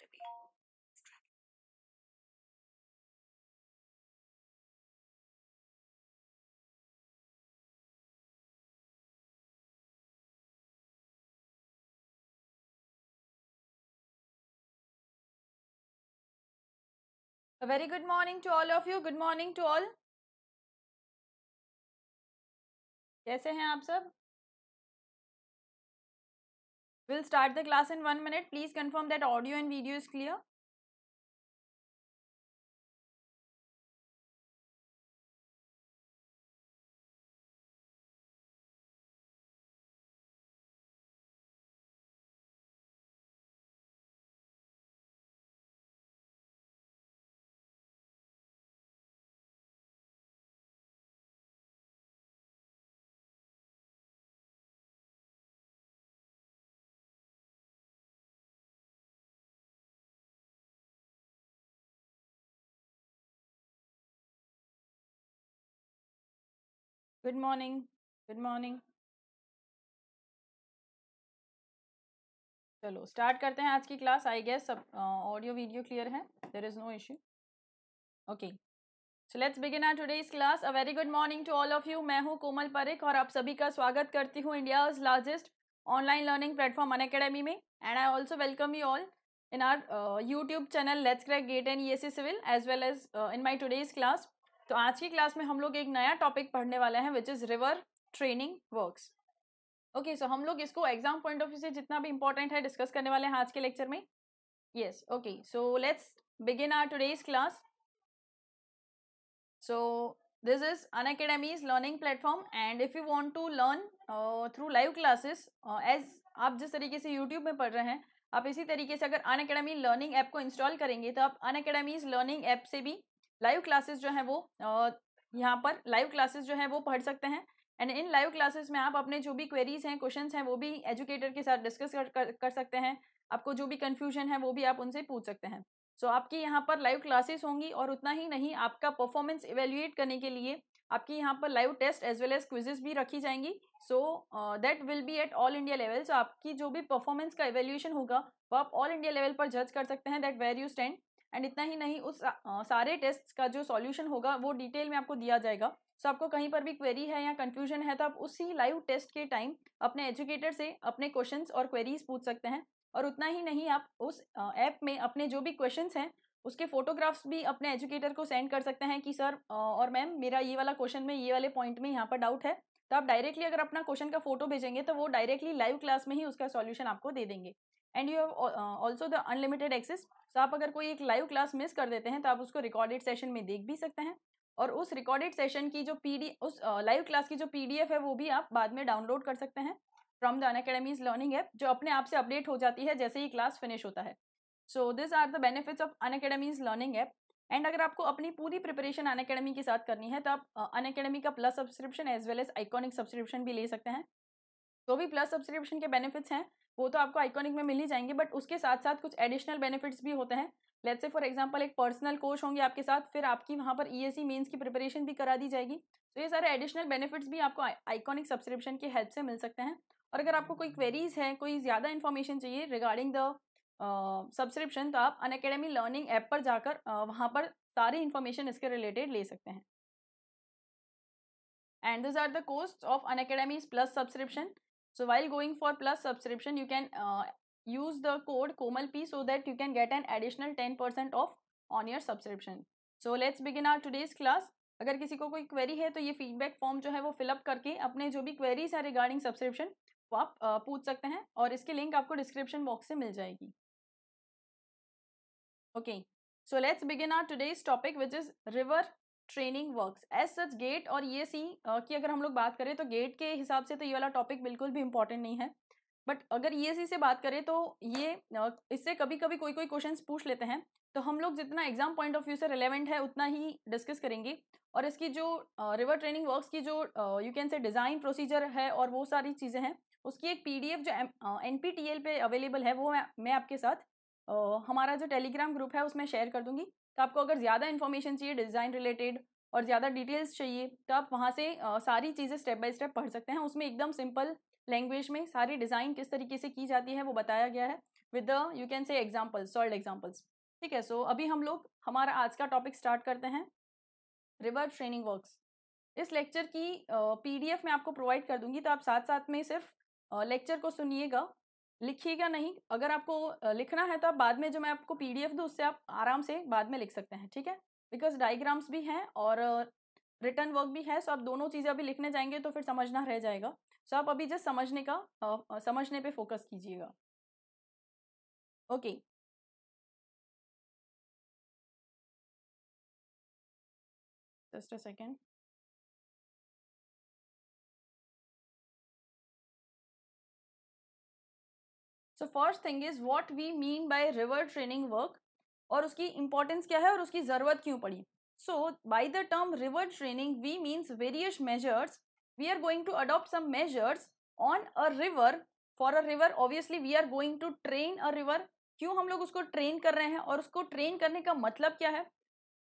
had to be. A very good morning to all of you. Good morning to all. कैसे हैं आप सब We'll start the class in one minute. Please confirm that audio and video is clear. Good morning good morning चलो start करते हैं आज की class I guess सब ऑडियो वीडियो क्लियर है there is no issue okay so let's begin our today's class a very good morning to all of you मैं हूं कोमल परिक और आप सभी का स्वागत करती हूं India largest online learning platform Unacademy में and I also welcome you all in our YouTube channel let's crack GATE and ये सी Civil well as in my in class तो आज की क्लास में हम लोग एक नया टॉपिक पढ़ने वाले हैं which is river training works okay so हम लोग इसको एग्जाम पॉइंट ऑफ व्यू से जितना भी इंपॉर्टेंट है डिस्कस करने वाले हैं आज के लेक्चर में yes okay so let's begin our today's class so this is un learning learning platform and if you want to learn through live classes as आप जिस तरीके से यूट्यूब में पढ़ रहे हैं आप इसी तरीके से अगर अन अकेडमी लर्निंग ऐप को इंस्टॉल करेंगे तो आप अन अकेडमीज लर्निंग ऐप से भी लाइव क्लासेस जो है वो यहाँ पर लाइव क्लासेस जो है वो पढ़ सकते हैं एंड इन लाइव क्लासेस में आप अपने जो भी क्वेरीज हैं क्वेश्चंस हैं वो भी एजुकेटर के साथ डिस्कस कर, कर, कर सकते हैं आपको जो भी कन्फ्यूजन है वो भी आप उनसे पूछ सकते हैं सो so, आपकी यहाँ पर लाइव क्लासेस होंगी और उतना ही नहीं आपका परफॉर्मेंस इवेल्युएट करने के लिए आपकी यहाँ पर live test as well as quizzes भी रखी जाएंगी so that will be at all India level सो आपकी जो भी परफॉर्मेंस का इवेल्यूशन होगा वो आप ऑल इंडिया लेवल पर जज कर सकते हैं that where you stand and इतना ही नहीं उस सारे टेस्ट का जो सॉल्यूशन होगा वो डिटेल में आपको दिया जाएगा सो so, आपको कहीं पर भी क्वेरी है या कंफ्यूजन है तो आप उसी लाइव टेस्ट के टाइम अपने एजुकेटर से अपने क्वेश्चन और क्वेरीज पूछ सकते हैं और उतना ही नहीं आप उस ऐप में अपने जो भी क्वेश्चन हैं उसके फोटोग्राफ्स भी अपने एजुकेटर को सेंड कर सकते हैं कि सर और मैम मेरा ये वाला क्वेश्चन में ये वाले पॉइंट में यहाँ पर डाउट है तो आप डायरेक्टली अगर अपना क्वेश्चन का फोटो भेजेंगे तो वो डायरेक्टली लाइव क्लास में ही उसका सॉल्यूशन आपको दे देंगे and you have also the unlimited access so आप अगर कोई एक लाइव क्लास मिस कर देते हैं तो आप उसको रिकॉर्डेड सेशन में देख भी सकते हैं और उस रिकॉर्डेड सेशन की जो पी उस लाइव uh, क्लास की जो पी है वो भी आप बाद में डाउनलोड कर सकते हैं from the Unacademy's learning app जो अपने आप से अपडेट हो जाती है जैसे ही क्लास फिनिश होता है so this are the benefits of Unacademy's learning app and अगर आपको अपनी पूरी प्रिपरेशन अन अकेडमी के साथ करनी है तो आप अन अकेडमी का plus subscription as well as iconic subscription भी ले सकते हैं तो भी प्लस सब्सक्रिप्शन के बेनिफिट्स हैं वो तो आपको आइकॉनिक में मिल ही जाएंगे बट उसके साथ साथ कुछ एडिशनल बेनिफिट्स भी होते हैं लेट्स से फॉर एग्जांपल एक पर्सनल कोच होंगे आपके साथ फिर आपकी वहाँ पर ई एस मेंस की प्रिपरेशन भी करा दी जाएगी तो ये सारे एडिशनल बेनिफिट्स भी आपको आइकॉनिक सब्सक्रिप्शन की हेल्प से मिल सकते हैं और अगर आपको कोई क्वेरीज है कोई ज़्यादा इन्फॉर्मेशन चाहिए रिगार्डिंग द सब्सक्रिप्शन तो आप अन अकेडमी लर्निंग ऐप पर जाकर uh, वहाँ पर सारी इन्फॉर्मेशन इसके रिलेटेड ले सकते हैं and these are the cost of unacademies plus subscription So while going for plus subscription, you can uh, use the code KOMALP so that you can get an additional 10% off on your subscription. So let's begin our today's class. अगर किसी को कोई query है तो ये feedback form जो है वो फिलअप करके अपने जो भी क्वेरीज है रिगार्डिंग सब्सक्रिप्शन वो आप पूछ सकते हैं और इसकी लिंक आपको डिस्क्रिप्शन बॉक्स से मिल जाएगी okay so let's begin our today's topic which is river training work as such GATE और ये सी की अगर हम लोग बात करें तो गेट के हिसाब से तो ये वाला टॉपिक बिल्कुल भी इम्पॉर्टेंट नहीं है बट अगर ये सी से बात करें तो ये इससे कभी कभी कोई कोई क्वेश्चन पूछ लेते हैं तो हम लोग जितना एग्जाम पॉइंट ऑफ व्यू से रिलेवेंट है उतना ही डिस्कस करेंगे और इसकी जो रिवर ट्रेनिंग वर्क्स की जो you can say design procedure है और वो सारी चीज़ें हैं उसकी एक पीडीएफ जो एन पी पे अवेलेबल है वो मैं, मैं आपके साथ आ, हमारा जो टेलीग्राम ग्रुप है उसमें शेयर कर दूंगी तो आपको अगर ज़्यादा इन्फॉर्मेशन चाहिए डिज़ाइन रिलेटेड और ज़्यादा डिटेल्स चाहिए तो आप वहाँ से आ, सारी चीज़ें स्टेप बाय स्टेप पढ़ सकते हैं उसमें एकदम सिंपल लैंग्वेज में सारी डिज़ाइन किस तरीके से की जाती है वो बताया गया है with the you can say examples solved examples ठीक है सो अभी हम लोग हमारा आज का टॉपिक स्टार्ट करते हैं रिवर ट्रेनिंग वर्क्स इस लेक्चर की पी uh, मैं आपको प्रोवाइड कर दूंगी तो आप साथ साथ में सिर्फ लेक्चर uh, को सुनिएगा लिखिएगा नहीं अगर आपको लिखना है तो आप बाद में जो मैं आपको पीडीएफ दूँ उससे आप आराम से बाद में लिख सकते हैं ठीक है बिकॉज डाइग्राम्स भी हैं और रिटर्न वर्क भी है सो आप दोनों चीज़ें अभी लिखने जाएंगे तो फिर समझना रह जाएगा सो आप अभी जस्ट समझने का आ, समझने पे फोकस कीजिएगा okay just a second so first thing is what we mean by river training work और उसकी इंपॉर्टेंस क्या है और उसकी ज़रूरत क्यों पड़ी so by the term river training we means various measures we are going to adopt some measures on a river for a river obviously we are going to train a river क्यों हम लोग उसको train कर रहे हैं और उसको train करने का मतलब क्या है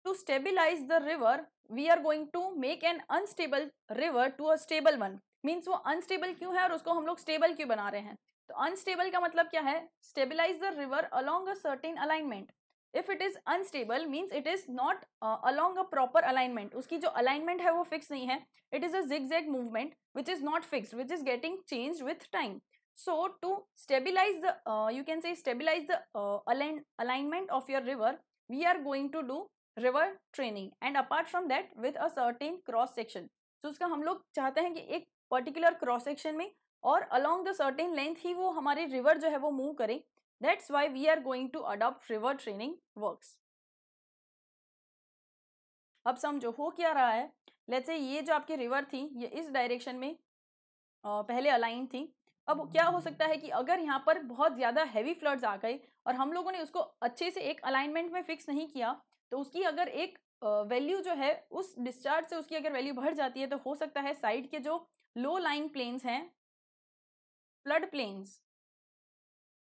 to stabilize the river we are going to make an unstable river to a stable one means वो अनस्टेबल क्यों है और उसको हम लोग स्टेबल क्यों बना रहे हैं तो अनस्टेबल का मतलब क्या है stabilize the river along a certain alignment if it is unstable means it is not along a proper alignment उसकी जो अलाइनमेंट है वो फिक्स नहीं है it is a zigzag movement which is not fix which is getting change with time so to stabilize the you can say stabilize the of your river we are going to do river training and apart from that with a certain cross section तो उसका हम लोग चाहते हैं कि एक particular cross section में और अलोंग द सर्टेन लेंथ ही वो हमारे रिवर जो है वो मूव करें that's why we are going to adopt river training work अब समझो हो क्या रहा है लेट्स से ये जो आपकी रिवर थी ये इस डायरेक्शन में पहले अलाइन थी अब क्या हो सकता है कि अगर यहाँ पर बहुत ज़्यादा हैवी फ्लड्स आ गए और हम लोगों ने उसको अच्छे से एक अलाइनमेंट में फिक्स नहीं किया तो उसकी अगर एक वैल्यू जो है उस डिस्चार्ज से उसकी अगर वैल्यू बढ़ जाती है तो हो सकता है साइड के जो लो लाइंग प्लेन्स हैं फ्लड प्लेन्स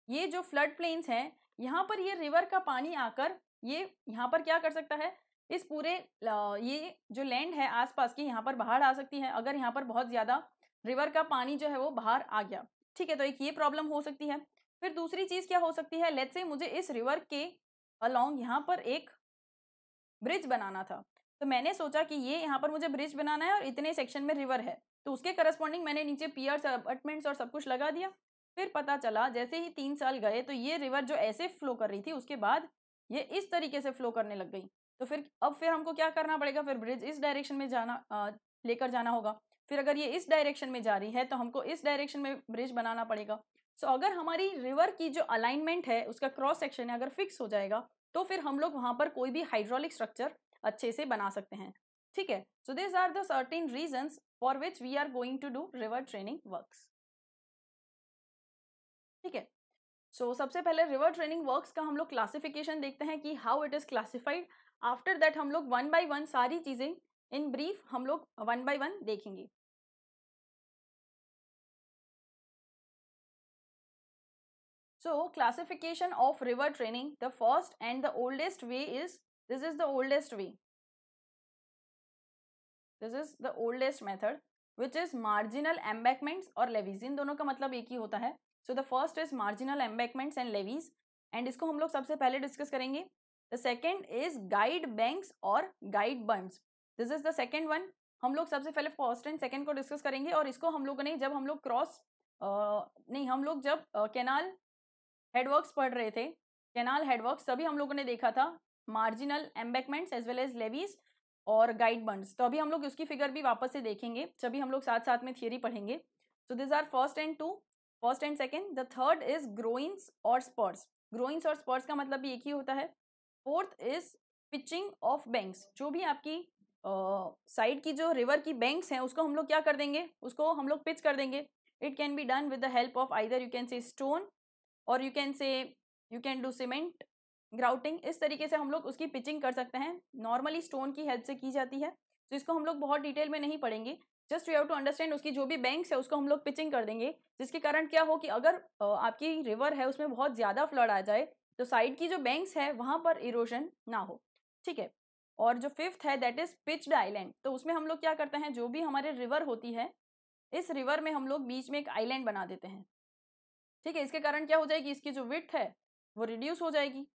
ये जो फ्लड प्लेन्स हैं यहाँ पर ये रिवर का पानी आकर ये यहाँ पर क्या कर सकता है इस पूरे ये जो लैंड है आसपास की यहाँ पर बाहर आ सकती है अगर यहाँ पर बहुत ज़्यादा रिवर का पानी जो है वो बाहर आ गया ठीक है तो एक ये प्रॉब्लम हो सकती है फिर दूसरी चीज़ क्या हो सकती है लेट्स से मुझे इस रिवर के अलॉन्ग यहाँ पर एक ब्रिज बनाना था तो मैंने सोचा कि ये यहाँ पर मुझे ब्रिज बनाना है और इतने सेक्शन में रिवर है तो उसके करस्पॉन्डिंग मैंने नीचे पियर्स अपार्टमेंट्स और सब कुछ लगा दिया फिर पता चला जैसे ही तीन साल गए तो ये रिवर जो ऐसे फ्लो कर रही थी उसके बाद ये इस तरीके से फ्लो करने लग गई तो फिर अब फिर हमको क्या करना पड़ेगा फिर ब्रिज इस डायरेक्शन में जाना लेकर जाना होगा फिर अगर ये इस डायरेक्शन में जा रही है तो हमको इस डायरेक्शन में ब्रिज बनाना पड़ेगा सो so, अगर हमारी रिवर की जो अलाइनमेंट है उसका क्रॉस सेक्शन है अगर फिक्स हो जाएगा तो फिर हम लोग वहाँ पर कोई भी हाइड्रोलिक स्ट्रक्चर अच्छे से बना सकते हैं ठीक है so this are the reason for which we are going to do river training work ठीक है सो so, सबसे पहले रिवर ट्रेनिंग वर्क का हम लोग क्लासिफिकेशन देखते हैं कि how it is classified after that हम लोग वन बाय वन सारी चीज़ें इन ब्रीफ हम लोग वन बाय वन देखेंगे so classification of river training the first and the oldest way is this is the oldest way this is the oldest method which is marginal embankments और levees इन दोनों का मतलब एक ही होता है so the first is marginal embankments and levees and इसको हम लोग सबसे पहले डिस्कस करेंगे the second is guide banks और guide bunds this is the second one हम लोग सबसे पहले फर्स्ट एंड सेकेंड को डिस्कस करेंगे और इसको हम लोगों ने जब हम लोग क्रॉस नहीं हम लोग जब कैनाल हेडवर्क्स पढ़ रहे थे कैनाल हेडवर्क्स सभी हम लोगों ने देखा था marginal embankments as well as levees और गाइड बंड्स तो अभी हम लोग उसकी फिगर भी वापस से देखेंगे जब भी हम लोग साथ साथ में थियरी पढ़ेंगे so this are first and two first and second the third is groynes और स्पर्स ग्रोइंस और स्पर्स का मतलब भी एक ही होता है fourth is pitching of banks जो भी आपकी साइड uh, की जो रिवर की बैंक्स हैं उसको हम लोग क्या कर देंगे उसको हम लोग पिच कर देंगे it can be done with the help of either you can say stone और you can say you can do cement grouting इस तरीके से हम लोग उसकी पिचिंग कर सकते हैं नॉर्मली स्टोन की हेल्प से की जाती है तो इसको हम लोग बहुत डिटेल में नहीं पढ़ेंगे just you have to understand उसकी जो भी बैंक्स है उसको हम लोग पिचिंग कर देंगे जिसके कारण क्या हो कि अगर आपकी रिवर है उसमें बहुत ज़्यादा फ्लड आ जाए तो साइड की जो बैंक्स है वहाँ पर इरोजन ना हो ठीक है और जो फिफ्थ है दैट इज पिच्ड आइलैंड तो उसमें हम लोग क्या करते हैं जो भी हमारे रिवर होती है इस रिवर में हम लोग बीच में एक आइलैंड बना देते हैं ठीक है इसके कारण क्या हो जाएगी इसकी जो विथ है वो रिड्यूस हो जाएगी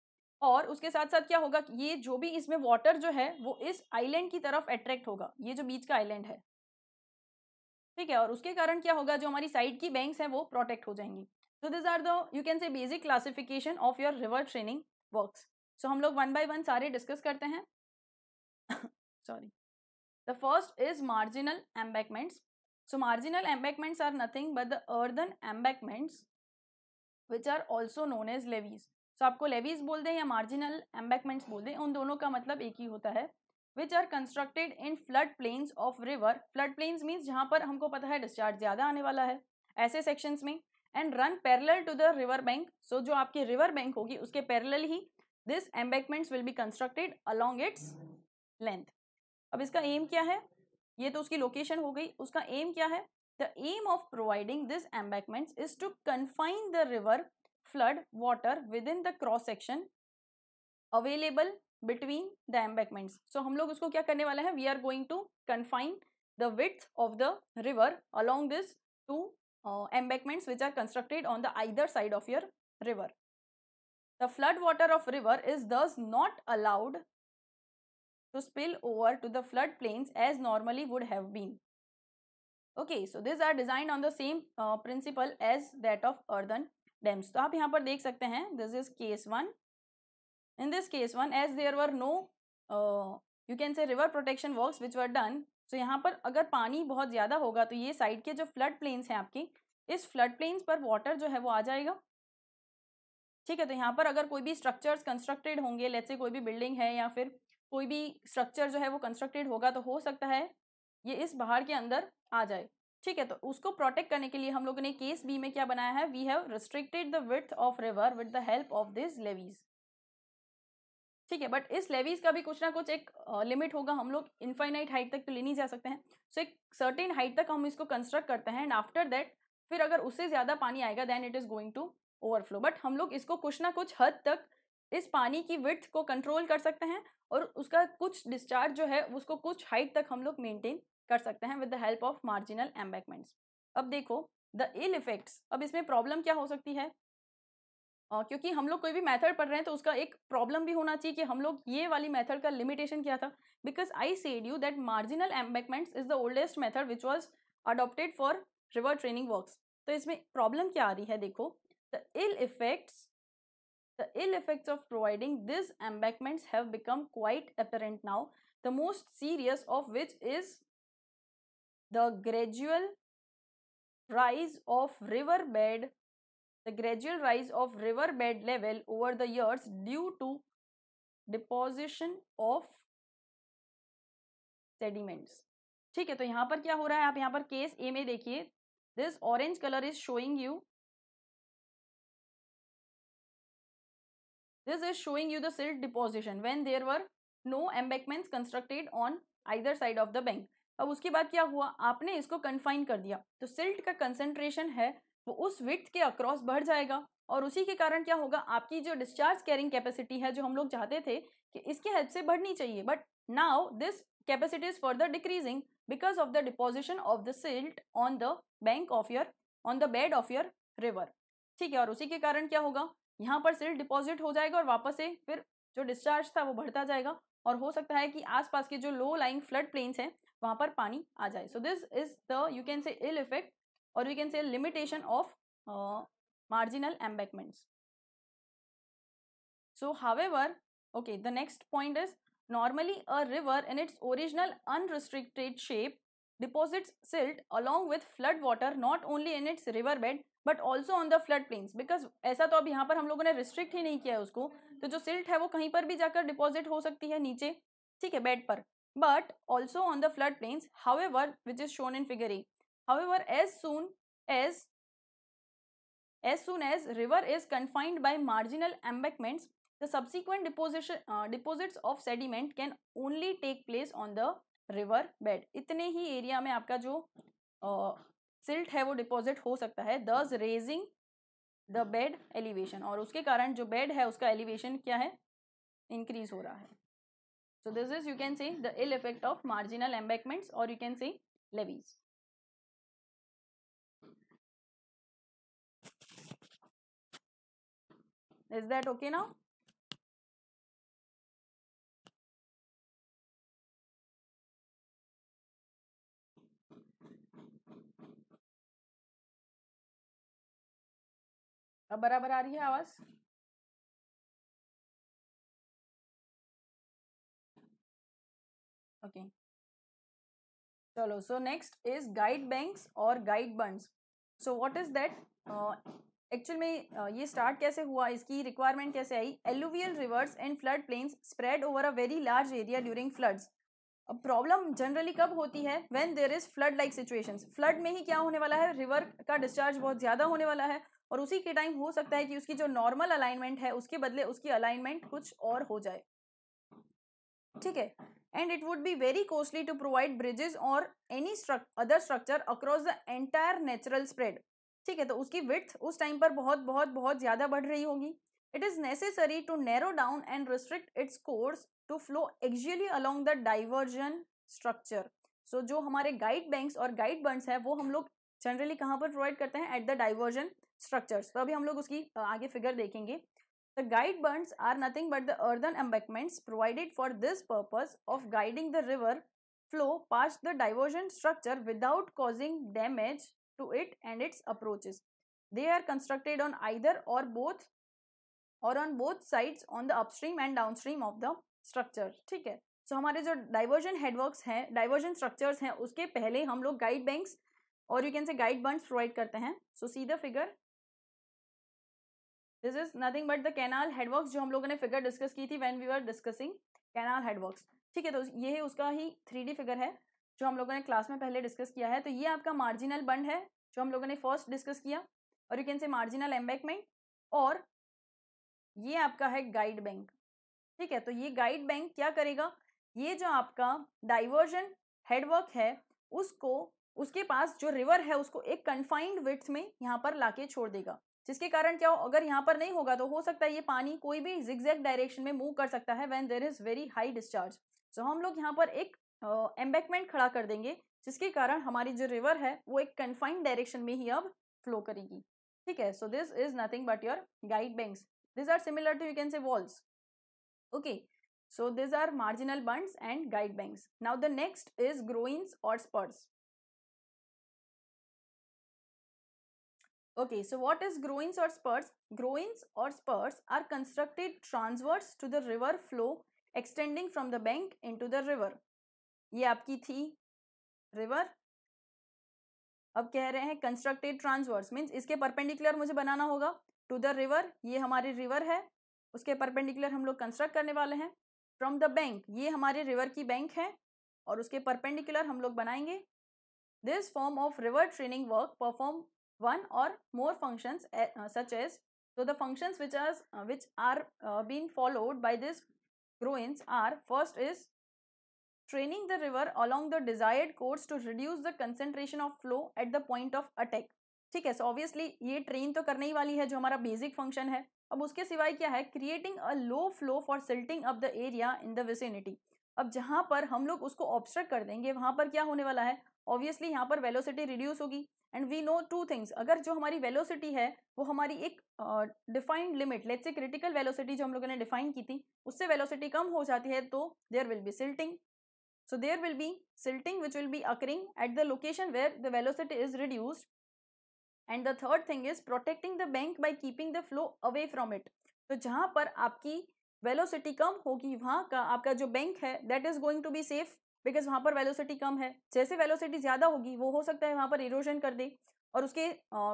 और उसके साथ साथ क्या होगा ये जो भी इसमें वाटर जो है वो इस आइलैंड की तरफ अट्रैक्ट होगा ये जो बीच का आइलैंड है ठीक है और उसके कारण क्या होगा जो हमारी साइड की बैंक्स हैं वो प्रोटेक्ट हो जाएंगी so this are the you can say basic classification of your river training works so हम लोग वन बाय वन सारे डिस्कस करते हैं sorry the first is marginal embankments so marginal embankments are nothing but the earthen embankments which are also known as levees so so, आपको levees बोल दें या marginal एम्बैकमेंट्स बोल दें उन दोनों का मतलब एक ही होता है which are constructed in flood plains of river flood plains means जहाँ पर हमको पता है डिस्चार्ज ज़्यादा आने वाला है ऐसे सेक्शंस में and run parallel to the river bank so जो आपकी रिवर बैंक होगी उसके पैरेलल ही this embankments will be constructed along its length अब इसका एम क्या है ये तो उसकी लोकेशन हो गई उसका एम क्या है the aim of providing this embankments is to confine the river flood water within the cross section available between the embankments. So हम लोग उसको क्या करने है We are going to confine the width of the river along this two uh, embankments which are constructed on the either side of your river. The flood water of river is thus not allowed to spill over to the flood plains as normally would have been. Okay, so these are designed on the same uh, principle as that of earthen dams तो आप यहाँ पर देख सकते हैं this is case one in this case one as there were no you can say river protection works which were done so यहाँ पर अगर पानी बहुत ज़्यादा होगा तो ये साइड के जो फ्लड प्लेन्स हैं आपकी इस फ्लड प्लेन्स पर वाटर जो है वो आ जाएगा ठीक है तो यहाँ पर अगर कोई भी स्ट्रक्चर्स कंस्ट्रक्टेड होंगे लेट से कोई भी बिल्डिंग है या फिर कोई भी स्ट्रक्चर जो है वो कंस्ट्रक्टेड होगा तो हो सकता है ये इस बाहर के अंदर आ जाए ठीक है तो उसको प्रोटेक्ट करने के लिए हम लोगों ने केस बी में क्या बनाया है we have restricted the width of river with the help of this levees ठीक है बट इस लेवीज का भी कुछ ना कुछ एक लिमिट uh, होगा हम लोग इनफाइनाइट हाइट तक तो ले नहीं जा सकते हैं सो so, एक सर्टेन हाइट तक हम इसको कंस्ट्रक्ट करते हैं एंड आफ्टर दैट फिर अगर उससे ज़्यादा पानी आएगा then it is going to overflow but हम लोग इसको कुछ ना कुछ हद तक इस पानी की विथ को कंट्रोल कर सकते हैं और उसका कुछ डिस्चार्ज जो है उसको कुछ हाइट तक हम लोग मेनटेन कर सकते हैं with the help of marginal embankments अब देखो द इल इफेक्ट्स अब इसमें प्रॉब्लम क्या हो सकती है आ, क्योंकि हम लोग कोई भी मेथड पढ़ रहे हैं तो उसका एक प्रॉब्लम भी होना चाहिए कि हम लोग ये वाली मेथड का लिमिटेशन क्या था because I said you that marginal embankments is the oldest method which was adopted for river training works तो इसमें प्रॉब्लम क्या आ रही है देखो the ill effects the ill effects of providing this embankments have become quite apparent now the most serious of which is the gradual rise of river bed the gradual rise of river bed level over the years due to deposition of sediments ठीक है तो यहां पर क्या हो रहा है आप यहां पर केस ए में देखिए this orange colour is showing you this is showing you the silt deposition when there were no embankment constructed on either side of the bank अब उसके बाद क्या हुआ आपने इसको कन्फाइन कर दिया तो सिल्ट का कंसेंट्रेशन है वो उस विथ के अक्रॉस बढ़ जाएगा और उसी के कारण क्या होगा आपकी जो डिस्चार्ज कैरिंग कैपेसिटी है जो हम लोग चाहते थे कि इसके हेल्प से बढ़नी चाहिए but now this capacity is further decreasing because of the deposition of the silt on the bank of your on the bed of your river ठीक है और उसी के कारण क्या होगा यहाँ पर सिल्ट डिपॉजिट हो जाएगा और वापस से फिर जो डिस्चार्ज था वो बढ़ता जाएगा और हो सकता है कि आसपास के जो लो लाइंग फ्लड प्लेन्स हैं वहां पर पानी आ जाए so this is the you can say ill effect और you can say limitation of marginal embankments so however okay the next point is normally a river in its original unrestricted shape deposit silt along with flood water not only in its river bed but also on the flood plains because ऐसा तो अब यहाँ पर हम लोगों ने restrict ही नहीं किया है उसको तो जो सिल्ट है वो कहीं पर भी जाकर डिपॉजिट हो सकती है नीचे ठीक है बेड पर but also on the flood plains however, which is shown in figure A. However, as soon as as soon as river is confined by marginal embankments, the subsequent deposition uh, deposits of sediment can only take place on the river bed. itne hi area mein aapka jo silt uh, है वो deposit हो सकता है दस raising the bed elevation और उसके कारण जो बेड है उसका एलिवेशन क्या है इंक्रीज हो रहा है So this is you can say the ill effect of marginal embankments or you can say levees Is that okay now? बराबर आ रही है आवाज़ ओके चलो so next is guide banks और guide bonds so what is that actual में uh, ये start कैसे हुआ इसकी रिक्वायरमेंट कैसे आई alluvial rivers and flood plains spread over a very large area during floods अब प्रॉब्लम जनरली कब होती है when there is flood like situations flood में ही क्या होने वाला है रिवर का डिस्चार्ज बहुत ज़्यादा होने वाला है और उसी के टाइम हो सकता है कि उसकी जो नॉर्मल अलाइनमेंट है उसके बदले उसकी अलाइनमेंट कुछ और हो जाए ठीक है and it would be very costly to provide bridges और any other structure across the entire natural spread ठीक है तो उसकी विथ उस टाइम पर बहुत बहुत बहुत ज्यादा बढ़ रही होगी it is necessary to narrow down and restrict its course to flow actually along the diversion structure so जो हमारे गाइड बैंक्स और गाइड बर्ड्स हैं वो हम लोग जनरली कहाँ पर प्रोवाइड करते हैं एट द डाइवर्जन स्ट्रक्चर्स तो अभी हम लोग उसकी आगे फिगर देखेंगे The guide burns are nothing but the earthen embankments provided for this purpose of guiding the river flow past the diversion structure without causing damage to it and its approaches. They are constructed on either or both or on both sides on the upstream and downstream of the structure. ठीक है so so, हमारे जो diversion headwork हैं diversion structures हैं उसके पहले हम लोग गाइड बैंक्स और you can say guide bunds provide करते हैं so see the figure this is nothing but the canal headwork जो हम लोगों ने फिगर डिस्कस की थी when we are discussing canal headwork ठीक है तो ये उसका ही थ्री फिगर है जो हम लोगों ने क्लास में पहले डिस्कस किया है तो ये आपका मार्जिनल बंड है जो हम लोगों ने फर्स्ट डिस्कस किया और you can say marginal embankment और ये आपका है गाइड बैंक ठीक है तो ये गाइड बैंक क्या करेगा ये जो आपका डाइवर्जन हेडवर्क है उसको उसके पास जो रिवर है उसको एक कन्फाइंड विथ में यहाँ पर लाके छोड़ देगा जिसके कारण क्या हो अगर यहाँ पर नहीं होगा तो हो सकता है ये पानी कोई भी जिक्जैक डायरेक्शन में मूव कर सकता है when there is very high discharge so हम लोग यहाँ पर एक एम्बेकमेंट uh, खड़ा कर देंगे जिसके कारण हमारी जो रिवर है वो एक कन्फाइंड डायरेक्शन में ही अब फ्लो करेगी ठीक है so this is nothing but your guide banks this are similar to you can say walls okay so this are marginal bunds and guide bank now the next is groynes और spurs Okay, so what is groins or spurs? Groins or spurs are constructed transverse to the river flow extending from the bank into the river. ये आपकी थी river. अब कह रहे हैं constructed transverse means इसके perpendicular मुझे बनाना होगा टू द रिवर ये हमारी रिवर है उसके परपेंडिकुलर हम लोग कंस्ट्रक्ट करने वाले हैं फ्रॉम द बैंक ये हमारे रिवर की बैंक है और उसके परपेंडिकुलर हम लोग बनाएंगे this form of river training work perform one or more functions uh, such as so the functions which are uh, which are uh, being followed by this groins are first is training the river along the desired course to reduce the concentration of flow at the point of attack ठीक है so obviously ये train तो करने ही वाली है जो हमारा basic function है अब उसके सिवाय क्या है creating a low flow for silting up the area in the vicinity अब जहाँ पर हम लोग उसको ऑब्स्ट्रक्ट कर देंगे वहाँ पर क्या होने वाला है ऑब्वियसली यहाँ पर वेलोसिटी रिड्यूस होगी and we know two things अगर जो हमारी वेलोसिटी है वो हमारी एक defined limit let's say critical velocity जो हम लोगों ने डिफाइन की थी उससे वेलोसिटी कम हो जाती है तो there will be silting so there will be silting which will be occurring at the location where the velocity is reduced and the third thing is protecting the bank by keeping the flow away from it तो जहाँ पर आपकी velocity कम होगी वहाँ का आपका जो bank है that is going to be safe because वहां पर वेलोसिटी कम है जैसे वेलोसिटी ज्यादा होगी वो हो सकता है वहां पर इरोजन कर दे और उसके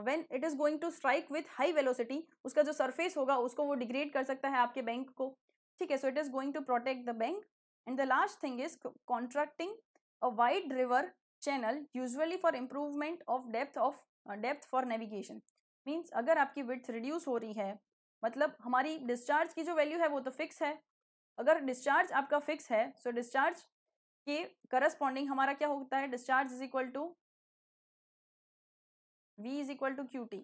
when it is going to strike with high velocity उसका जो सरफेस होगा उसको वो डिग्रेड कर सकता है आपके बैंक को ठीक है so it is going to protect the bank and the last thing is contracting a wide river channel usually for improvement of depth of depth for navigation means अगर आपकी विथ रिड्यूस हो रही है मतलब हमारी डिस्चार्ज की जो value है वो तो फिक्स है अगर डिस्चार्ज आपका फिक्स है सो डिस्चार्ज कि करस्पॉन्डिंग हमारा क्या होता है discharge is equal to V is equal to Q T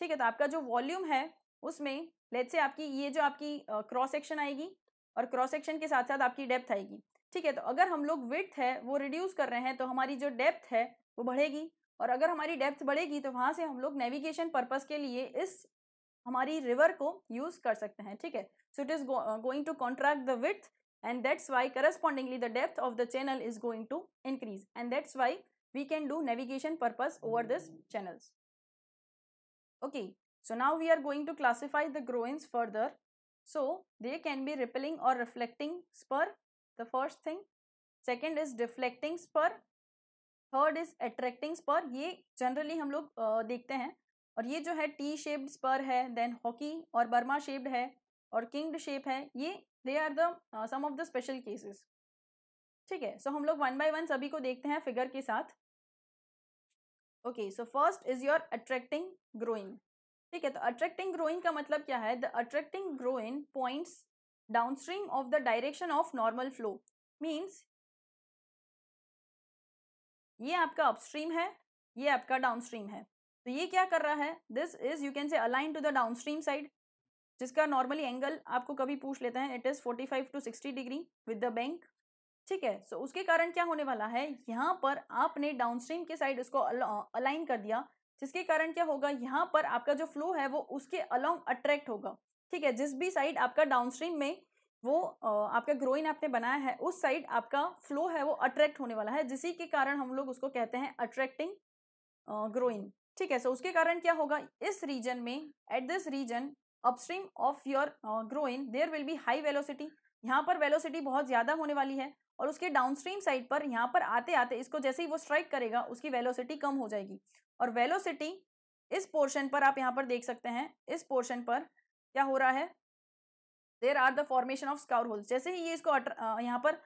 ठीक है तो आपका जो वॉल्यूम है उसमें लेट से आपकी ये जो आपकी क्रॉस सेक्शन आएगी और क्रॉस सेक्शन के साथ साथ आपकी डेप्थ आएगी ठीक है तो अगर हम लोग विथ है वो रिड्यूस कर रहे हैं तो हमारी जो डेप्थ है वो बढ़ेगी और अगर हमारी डेप्थ बढ़ेगी तो वहाँ से हम लोग नेविगेशन पर्पज के लिए इस हमारी रिवर को यूज कर सकते हैं ठीक है so it is going to contract the width and that's why correspondingly the depth of the channel is going to increase and that's why we can do navigation purpose over this channels okay so now we are going to classify the groins further so they can be rippling or reflecting spur the first thing second is deflecting spur third is attracting spur ये generally हम लोग देखते हैं और ये जो है T shaped spur है देन हॉकी और बर्मा शेप्ड है और किंग्ड शेप है ये they are the some of the special cases ठीक है सो हम लोग वन बाय वन सभी को देखते हैं फिगर के साथ okay so first is your attracting groyne ठीक है तो अट्रैक्टिंग ग्रोइंग का मतलब क्या है the attracting groyne points downstream of the direction of normal flow means ये आपका अपस्ट्रीम है ये आपका डाउनस्ट्रीम है तो ये क्या कर रहा है this is you can say align to the downstream side जिसका नॉर्मली एंगल आपको कभी पूछ लेते हैं it is forty five to sixty degree with the bank ठीक है सो so, उसके कारण क्या होने वाला है यहाँ पर आपने डाउनस्ट्रीम के साइड उसको अलाइन कर दिया जिसके कारण क्या होगा यहाँ पर आपका जो फ्लो है वो उसके अलॉन्ग अट्रैक्ट होगा ठीक है जिस भी साइड आपका डाउनस्ट्रीम में वो आपका ग्रोइन आपने बनाया है उस साइड आपका फ्लो है वो अट्रैक्ट होने वाला है जिसी के कारण हम लोग उसको कहते हैं अट्रैक्टिंग ग्रोइन ठीक है सो उसके कारण क्या होगा इस रीजन में at this region upstream of your groyne there will be high velocity यहाँ पर वेलोसिटी बहुत ज़्यादा होने वाली है और उसके डाउनस्ट्रीम साइड पर यहाँ पर आते आते इसको जैसे ही वो स्ट्राइक करेगा उसकी वेलोसिटी कम हो जाएगी और वेलोसिटी इस पोर्शन पर आप यहाँ पर देख सकते हैं इस पोर्शन पर क्या हो रहा है there are the formation of scour holes जैसे ही ये इसको यहाँ पर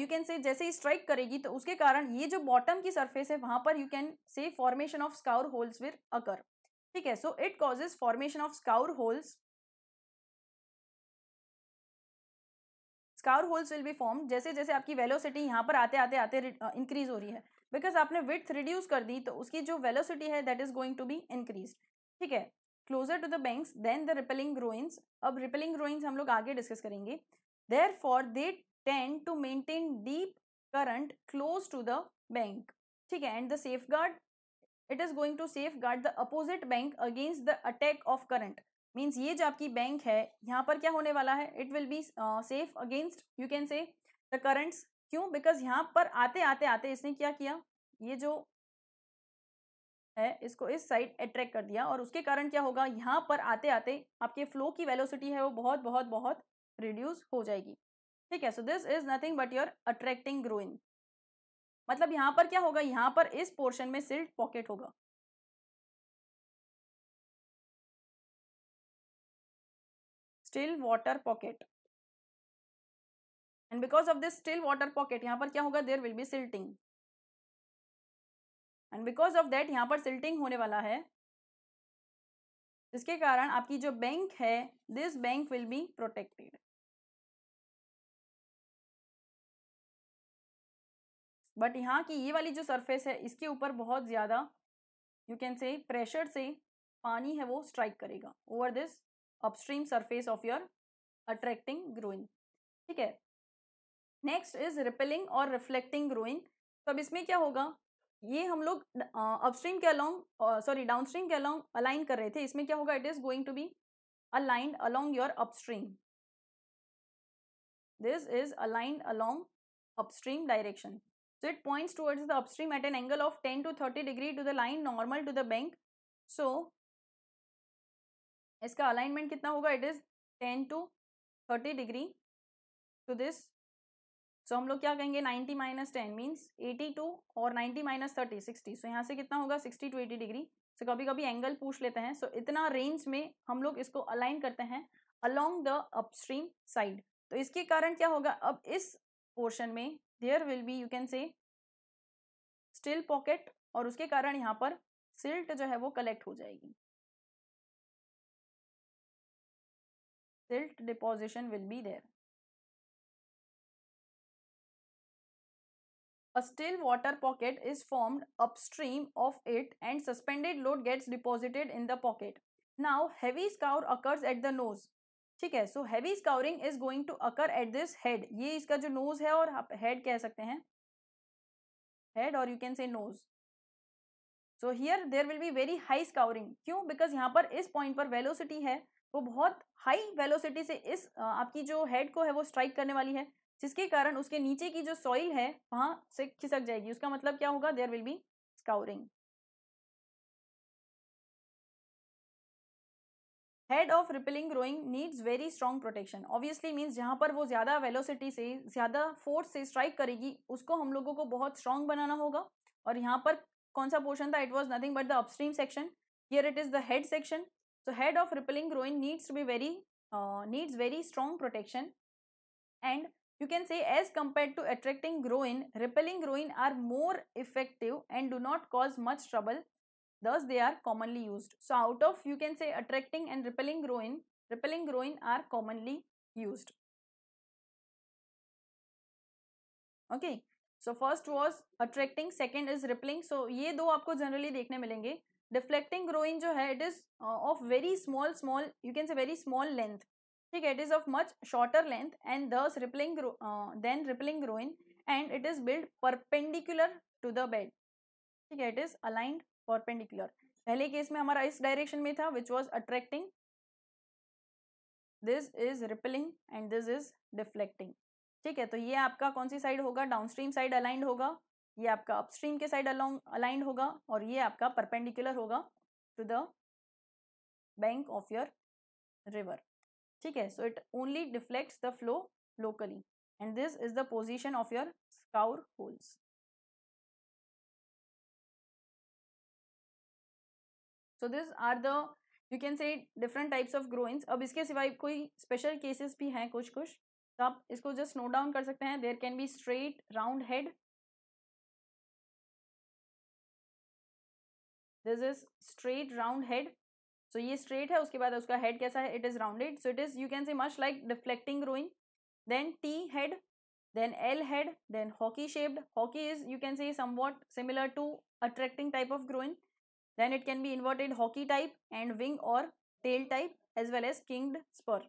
यू कैन से जैसे ही स्ट्राइक करेगी तो उसके कारण ये जो बॉटम की सरफेस है वहाँ पर you can say formation of scour holes will occur ठीक है so it causes formation of scour holes scour holes will be form जैसे जैसे आपकी वेलोसिटी यहाँ पर आते आते आते इंक्रीज हो रही है बिकॉज आपने विथ रिड्यूस कर दी तो उसकी जो वेलोसिटी है that is going to be increase ठीक है closer to the bank then the repelling groynes अब रिपेलिंग रोइंस हम लोग आगे डिस्कस करेंगे therefore they tend to maintain deep current close to the bank ठीक है and the safeguard it is going to safeguard the opposite bank against the attack of current means ये जो आपकी bank है यहाँ पर क्या होने वाला है it will be safe against you can say the currents क्यों बिकॉज यहाँ पर आते आते आते इसने क्या किया ये जो है इसको इस साइड अट्रैक्ट कर दिया और उसके कारण क्या होगा यहाँ पर आते आते आपके फ्लो की वेलोसिटी है वो बहुत बहुत बहुत रिड्यूस हो जाएगी ठीक है so this is nothing but your attracting groyne मतलब यहाँ पर क्या होगा यहाँ पर इस पोर्शन में सिल्ट पॉकेट होगा still water pocket and because of this still water pocket यहाँ पर क्या होगा there will be silting and because of that यहाँ पर सिल्टिंग होने वाला है जिसके कारण आपकी जो बैंक है this bank will be protected but यहाँ की ये वाली जो सरफेस है इसके ऊपर बहुत ज़्यादा यू कैन से प्रेशर से पानी है वो स्ट्राइक करेगा over this upstream surface of your attracting groyne ठीक है नेक्स्ट इज रिपेलिंग और रिफ्लेक्टिंग ग्रोइंग तो अब इसमें क्या होगा ये हम लोग अपस्ट्रीम के अलॉन्ग सॉरी डाउनस्ट्रीम के अलॉन्ग अलाइन कर रहे थे इसमें क्या होगा it is going to be aligned along your upstream this is aligned along upstream direction So it points towards the upstream at an angle of 10 to 30 degree to the line normal to the bank. So इसका alignment कितना होगा it is 10 to 30 degree to this so हम लोग क्या कहेंगे 90 minus ten means 82 और 90 minus thirty sixty so यहाँ से कितना होगा 60 टू 80 डिग्री सो so, कभी कभी एंगल पूछ लेते हैं सो so, इतना रेंज में हम लोग इसको अलाइन करते हैं अलोंग द अपस्ट्रीम साइड तो इसके कारण क्या होगा अब इस पोर्शन में there will be you can say still pocket और उसके कारण यहाँ पर सिल्ट जो है वो कलेक्ट हो जाएगी silt deposition will be there A still water pocket is formed upstream of it and suspended load gets deposited in the pocket. Now heavy scour occurs at the nose. ठीक है so heavy scouring is going to occur at this head ये इसका जो knows है और आप head कह सकते हैं हेड और you can say nose so here there will be very high scouring क्यों बिकॉज यहाँ पर इस पॉइंट पर वेलोसिटी है वो बहुत हाई वेलोसिटी से इस आपकी जो हेड को है वो स्ट्राइक करने वाली है जिसके कारण उसके नीचे की जो सॉइल है वहां से खिसक जाएगी उसका मतलब क्या होगा there will be scouring head of repelling groyne needs very strong protection obviously means जहाँ पर वो ज़्यादा वेलोसिटी से ज़्यादा फोर्स से स्ट्राइक करेगी उसको हम लोगों को बहुत स्ट्रॉन्ग बनाना होगा और यहाँ पर कौन सा पोर्शन था it was nothing but the upstream section here it is the head section so head of repelling groyne needs to be very needs very strong protection and you can say as compare to attracting groyne repelling groyne are more effective and do not cause much trouble Thus, they are commonly used. So, out of you can say attracting and repelling groin, repelling groin are commonly used. Okay. So, first was attracting, second is rippling. So, ये दो आपको generally देखने मिलेंगे. Deflecting groin जो है, it is uh, of very small, small, you can say very small length. ठीक है, it is of much shorter length and thus rippling uh, then rippling groin and it is built perpendicular to the bed. ठीक है, it is aligned perpendicular पहले case में हमारा इस direction में था which was attracting this is repelling and this is deflecting ठीक है तो ये आपका कौन सी साइड होगा डाउनस्ट्रीम साइड अलाइंड होगा ये आपका अपस्ट्रीम के साइड अलॉन्ग अलाइंड होगा और ये आपका परपेंडिकुलर होगा to the bank of your river ठीक है so it only deflects the flow locally and this is the position of your scour holes so this are the you can say different types of groynes अब इसके सिवाय कोई special cases भी हैं कुछ कुछ तो आप इसको जस्ट नोट डाउन कर सकते हैं there can be straight round head this is straight round head so ये स्ट्रेट है उसके बाद उसका हेड कैसा है it is rounded so it is you can say much like deflecting groyne then T head then L head then hockey shaped hockey is you can say somewhat similar to attracting type of groyne then it can be inverted hockey type and wing or tail type as well as kinged spur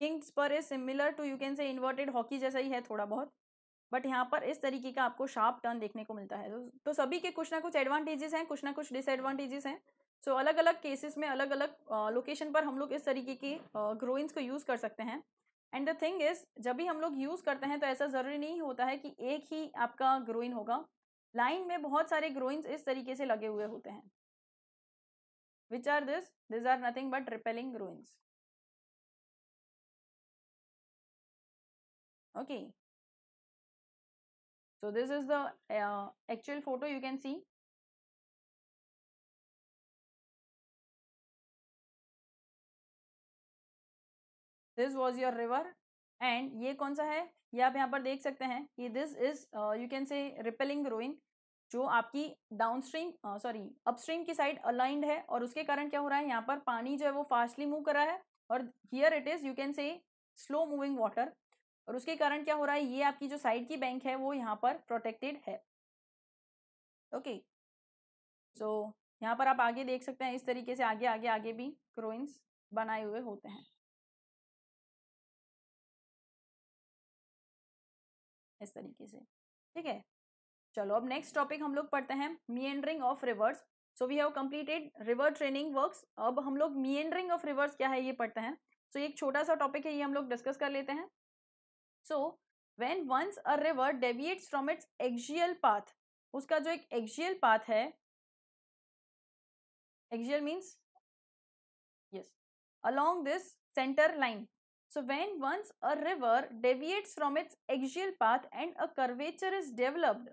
king spur is similar to you can say inverted hockey जैसा ही है थोड़ा बहुत but यहाँ पर इस तरीके का आपको शार्प टर्न देखने को मिलता है तो सभी के कुछ ना कुछ एडवांटेजेस हैं कुछ ना कुछ डिसएडवांटेजेस हैं सो so, अलग अलग केसेस में अलग अलग लोकेशन पर हम लोग इस तरीके की ग्रोइंस को यूज़ कर सकते हैं एंड द थिंग इज़ जब भी हम लोग यूज़ करते हैं तो ऐसा ज़रूरी नहीं होता है कि एक ही आपका ग्रोइन होगा लाइन में बहुत सारे ग्रोइंस इस तरीके से लगे हुए होते हैं Which are this? These are nothing but repelling ruins. Okay. So this is the uh, actual photo you can see. this was your river and ye kaun sa hai ye aap yahan par dekh sakte hain ki this is uh, you can say repelling groyne जो आपकी downstream sorry upstream की side aligned है और उसके कारण क्या हो रहा है यहाँ पर पानी जो है वो फास्टली मूव कर रहा है और here it is you can say slow moving water और उसके कारण क्या हो रहा है ये आपकी जो साइड की बैंक है वो यहाँ पर प्रोटेक्टेड है ओके okay. सो so, यहाँ पर आप आगे देख सकते हैं इस तरीके से आगे आगे आगे भी क्रोइंस बनाए हुए होते हैं इस तरीके से ठीक है चलो अब नेक्स्ट टॉपिक हम लोग पढ़ते हैं meandering of rivers so we have completed river training works अब हम लोग मियंड्रिंग ऑफ रिवर्स क्या है ये पढ़ते हैं सो so, एक छोटा सा टॉपिक है ये हम लोग डिस्कस कर लेते हैं so when once a river deviates from its axial path उसका जो एक एक्जियल पाथ है axial means yes along this centre line so when once a river deviates from its axial path and a curvature is developed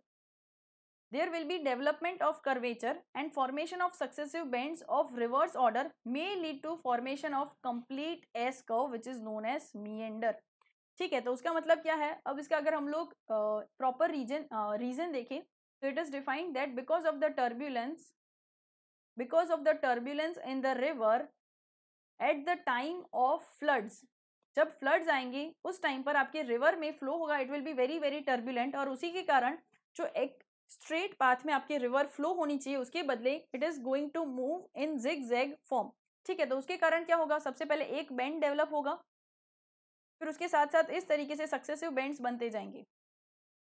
there will be development of curvature and formation of successive bends of reverse order may lead to formation of complete S curve which is known as meander. ठीक है तो उसका मतलब क्या है अब इसका अगर हम लोग प्रॉपर रीजन रीजन देखें तो it is defined that because of the turbulence because of the turbulence in the river at the time of floods जब फ्लड्स आएंगे उस टाइम पर आपके रिवर में फ्लो होगा it will be very very turbulent और उसी के कारण जो एक स्ट्रेट पाथ में आपके रिवर फ्लो होनी चाहिए उसके बदले it is going to move in zigzag form ठीक है तो उसके कारण क्या होगा सबसे पहले एक बैंड डेवलप होगा फिर उसके साथ साथ इस तरीके से सक्सेसिव बैंड्स बनते जाएंगे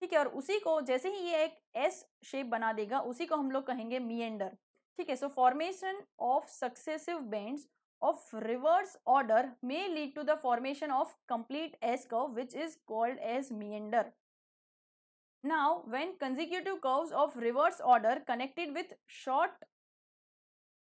ठीक है और उसी को जैसे ही ये एक एस शेप बना देगा उसी को हम लोग कहेंगे मीएंडर ठीक है so formation of successive bends of rivers order may lead to the formation of complete S curve which is called as meander Now, when consecutive curves of reverse order connected with short,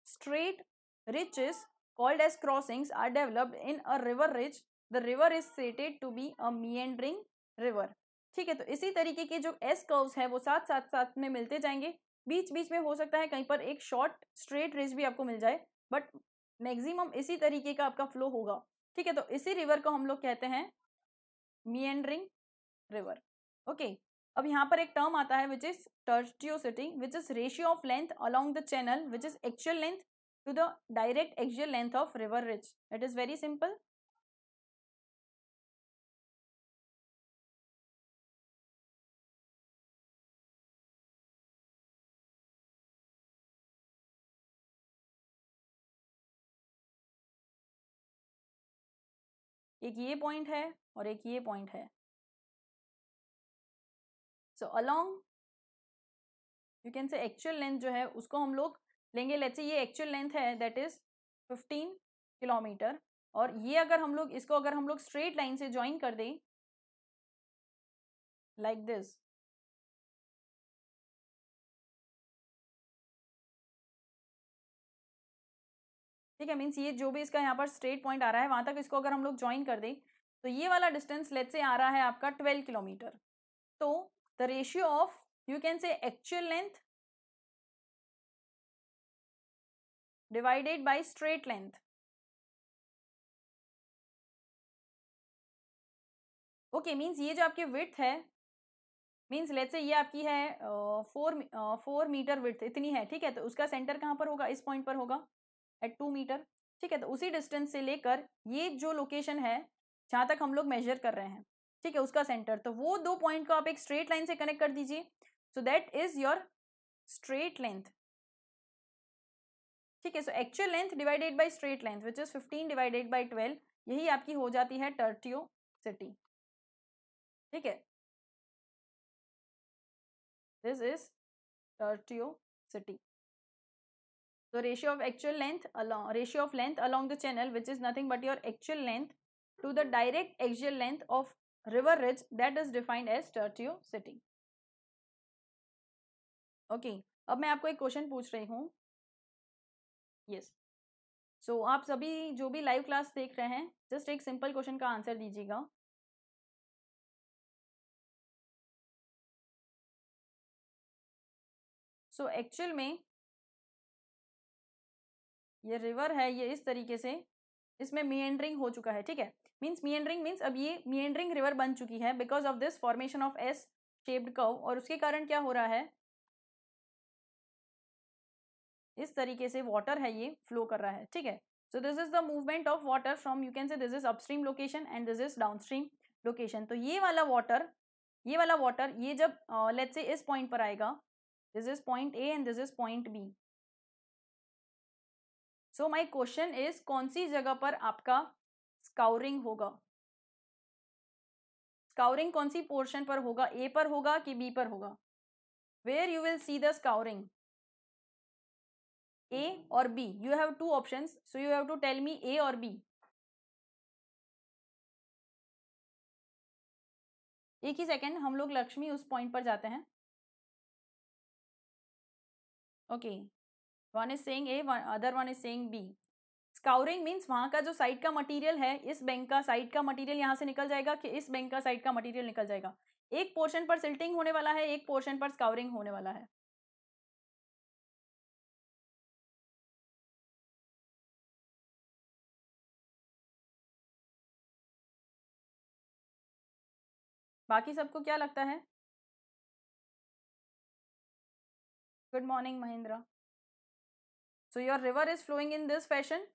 straight ridges called as crossings are developed in a river ridge, the river is stated to be a meandering river. ठीक है तो इसी तरीके के जो S curves हैं वो साथ साथ साथ में मिलते जाएंगे बीच बीच में हो सकता है कहीं पर एक शॉर्ट स्ट्रेट रिज भी आपको मिल जाए बट मैक्सिमम इसी तरीके का आपका फ्लो होगा ठीक है तो इसी रिवर को हम लोग कहते हैं मियंड्रिंग रिवर ओके अब यहाँ पर एक टर्म आता है which is tortuosity which is ratio of length along the channel which is actual length to the direct actual length of river reach it is very simple एक ये पॉइंट है और एक ये पॉइंट है so along you can say actual length जो है उसको हम लोग लेंगे लेट से ये एक्चुअल लेंथ है दैट इज फिफ्टीन किलोमीटर और ये अगर हम लोग इसको अगर हम लोग स्ट्रेट लाइन से ज्वाइन कर दें लाइक दिस ठीक है मीन्स ये जो भी इसका यहाँ पर स्ट्रेट पॉइंट आ रहा है वहां तक इसको अगर हम लोग ज्वाइन कर दें तो ये वाला डिस्टेंस लेट से आ रहा है आपका ट्वेल्व किलोमीटर तो the ratio of you can say actual length divided by straight length. Okay okay, means ये जो आपकी विथ है मीन्स लेट से ये आपकी है फोर फोर मीटर विथ इतनी है ठीक है तो उसका सेंटर कहाँ पर होगा इस पॉइंट पर होगा एट टू मीटर ठीक है तो उसी डिस्टेंस से लेकर ये जो लोकेशन है जहाँ तक हम लोग मेजर कर रहे हैं ठीक है उसका सेंटर तो वो दो पॉइंट को आप एक स्ट्रेट लाइन से कनेक्ट कर दीजिए so that is your straight length ठीक है so actual length divided by straight length which is fifteen divided by twelve यही आपकी हो जाती है टर्टियो सिटी ठीक है दिस इज टर्टियो सिटी तो ratio of actual length along ratio of length along the channel which is nothing but your actual length to the direct actual length of river ridge that is defined as tertio city okay okay, अब मैं आपको एक question पूछ रही हूँ yes so आप सभी जो भी लाइव क्लास देख रहे हैं जस्ट एक सिंपल क्वेश्चन का आंसर दीजिएगा सो so, एक्चुअल में ये रिवर है ये इस तरीके से इसमें मियंड्रिंग हो चुका है ठीक है मीन्स मियंड्रिंग मीन्स अब ये मियंड्रिंग रिवर बन चुकी है because of this formation of S shaped curve और उसके कारण क्या हो रहा है इस तरीके से वाटर है ये फ्लो कर रहा है ठीक है so this is the movement of water from you can say this is upstream location and this is downstream location तो ये वाला वाटर ये वाला वाटर ये जब लेट uh, से इस पॉइंट पर आएगा this is point A and this is point B so my question is कौन सी जगह पर आपका स्काउरिंग होगा स्काउरिंग कौन सी पोर्शन पर होगा ए पर होगा कि बी पर होगा where you will see the scouring A और B you have two option so you have to tell me A और बी एक ही सेकेंड हम लोग लक्ष्मी उस पॉइंट पर जाते हैं okay one is saying A one other one is saying B scouring means वहाँ का जो साइड का मटेरियल है इस बैंक का साइड का मटेरियल यहाँ से निकल जाएगा कि इस बैंक का साइड का मटेरियल निकल जाएगा एक पोर्शन पर सिल्टिंग होने वाला है एक पोर्शन पर स्काउरिंग होने वाला है बाकी सबको क्या लगता है good morning Mahindra so your river is flowing in this fashion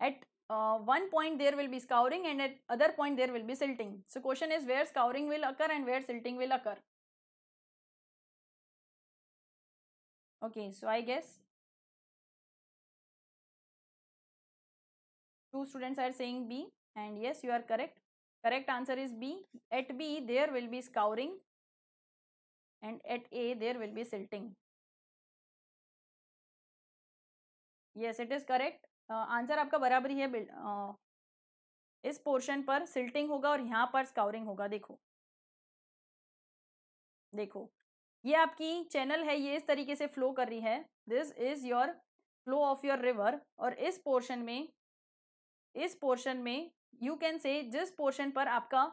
At uh, one point there will be scouring and at other point there will be silting. So question is where scouring will occur and where silting will occur. Okay, so I guess two students are saying B and yes you are correct. Correct answer is B. At B there will be scouring and at A there will be silting. Yes, it is correct. Answer आपका बराबर ही है इस portion पर silting होगा और यहाँ पर scouring होगा देखो देखो ये आपकी चैनल है ये इस तरीके से फ्लो कर रही है this is your flow of your river और इस पोर्शन में इस पोर्शन में यू कैन से जिस पोर्शन पर आपका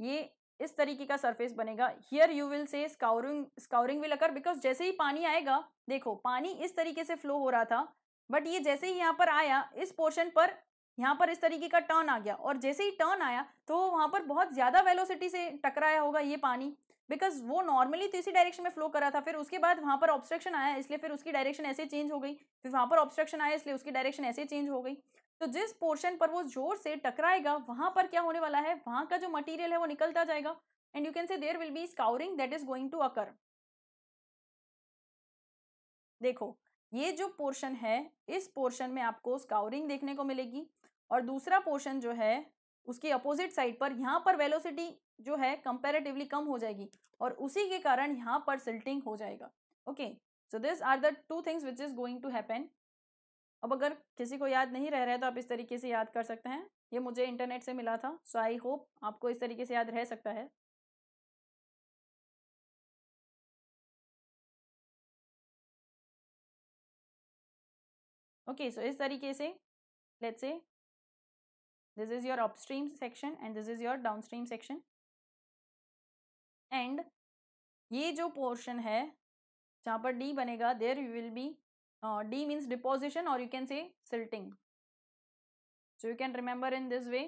ये इस तरीके का सरफेस बनेगा here you will say scouring scouring will occur because जैसे ही पानी आएगा देखो पानी इस तरीके से फ्लो हो रहा था बट ये जैसे ही यहाँ पर आया इस पोर्शन पर यहाँ पर इस तरीके का टर्न आ गया और जैसे ही टर्न आया तो वहाँ पर बहुत ज़्यादा वेलोसिटी से टकराया होगा ये पानी बिकॉज वो नॉर्मली तो इसी डायरेक्शन में फ्लो कर रहा था फिर उसके बाद वहाँ पर ऑब्स्ट्रक्शन आया इसलिए फिर उसकी डायरेक्शन ऐसे चेंज हो गई फिर वहाँ पर ऑब्स्ट्रक्शन आया इसलिए उसकी डायरेक्शन ऐसे चेंज हो गई तो जिस पोर्शन पर वो जोर से टकराएगा वहाँ पर क्या होने वाला है वहाँ का जो मटीरियल है वो निकलता जाएगा and you can say there will be scouring that is going to occur देखो ये जो पोर्शन है इस पोर्शन में आपको स्काउरिंग देखने को मिलेगी और दूसरा पोर्शन जो है उसकी अपोजिट साइड पर यहाँ पर वेलोसिटी जो है कंपेरेटिवली कम हो जाएगी और उसी के कारण यहाँ पर सिल्टिंग हो जाएगा okay so this are the two things which is going to happen अब अगर किसी को याद नहीं रह रहा है तो आप इस तरीके से याद कर सकते हैं ये मुझे इंटरनेट से मिला था सो आई होप आपको इस तरीके से याद रह सकता है ओके सो इस तरीके से let's say this is your upstream section and this is your downstream section and ये जो पोर्शन है जहाँ पर डी बनेगा there you will be D means deposition और you can say silting so you can remember in this way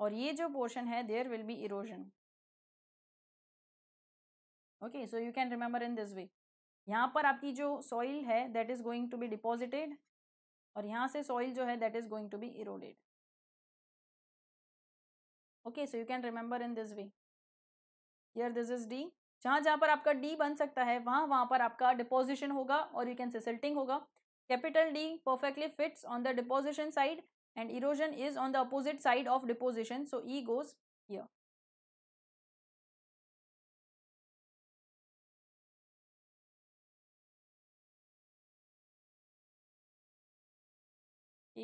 और ये जो पोर्शन है there will be erosion okay so you can remember in this way यहाँ पर आपकी जो soil है that is going to B deposited और यहाँ से सॉइल जो है that is going to be eroded okay so you can remember in this way यर दिस इज डी जहाँ जहाँ पर आपका डी बन सकता है वहाँ वहाँ पर आपका डिपोजिशन होगा और यू कैन से सिल्टिंग होगा capital D perfectly fits on the deposition side and erosion is on the opposite side of deposition so E goes यर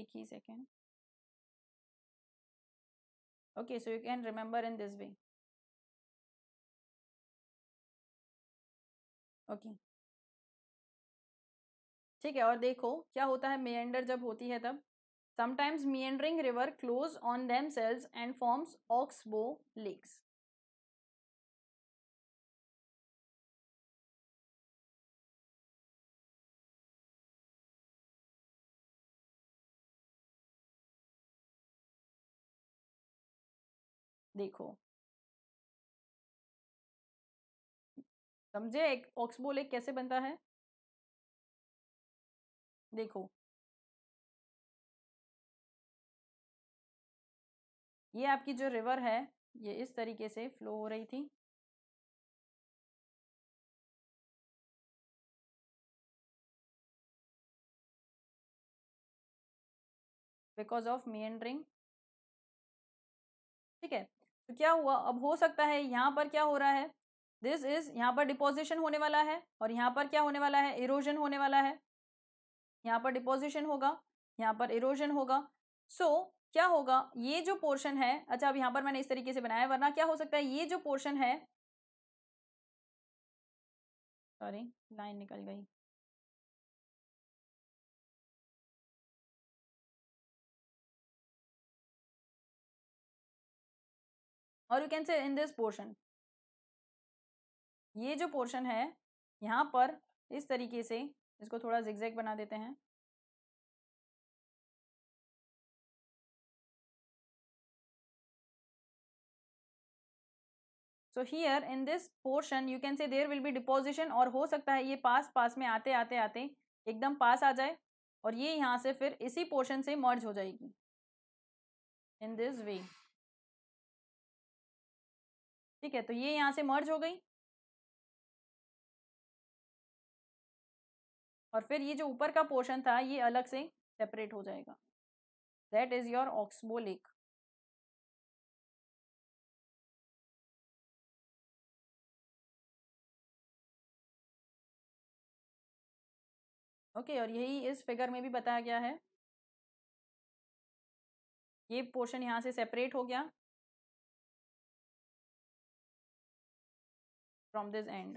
एक ही second okay so you can remember in this way okay ठीक है और देखो क्या होता है मेएंडर जब होती है तब sometimes meandering river close on themselves and forms oxbow lakes देखो समझे एक ऑक्सबोल एक कैसे बनता है देखो ये आपकी जो रिवर है ये इस तरीके से फ्लो हो रही थी बिकॉज ऑफ मियंड्रिंग ठीक है तो क्या हुआ अब हो सकता है यहाँ पर क्या हो रहा है दिस इज यहाँ पर डिपोजिशन होने वाला है और यहाँ पर क्या होने वाला है इरोजन होने वाला है यहाँ पर डिपोजिशन होगा यहाँ पर इरोजन होगा सो so, क्या होगा ये जो पोर्शन है अच्छा अब यहाँ पर मैंने इस तरीके से बनाया वरना क्या हो सकता है ये जो पोर्शन है सॉरी लाइन निकल गई और यू कैन से इन दिस पोर्शन ये जो पोर्शन है यहाँ पर इस तरीके से इसको थोड़ा जिगजैग बना देते हैं so here in this portion you can say there will be deposition और हो सकता है ये पास पास में आते आते आते एकदम पास आ जाए और ये यहाँ से फिर इसी पोर्शन से मर्ज हो जाएगी इन दिस वे ठीक है तो ये यहाँ से मर्ज हो गई और फिर ये जो ऊपर का पोर्शन था ये अलग से सेपरेट हो जाएगा that is your oxbow lake okay और यही इस फिगर में भी बताया गया है ये पोर्शन यहाँ से सेपरेट हो गया from this end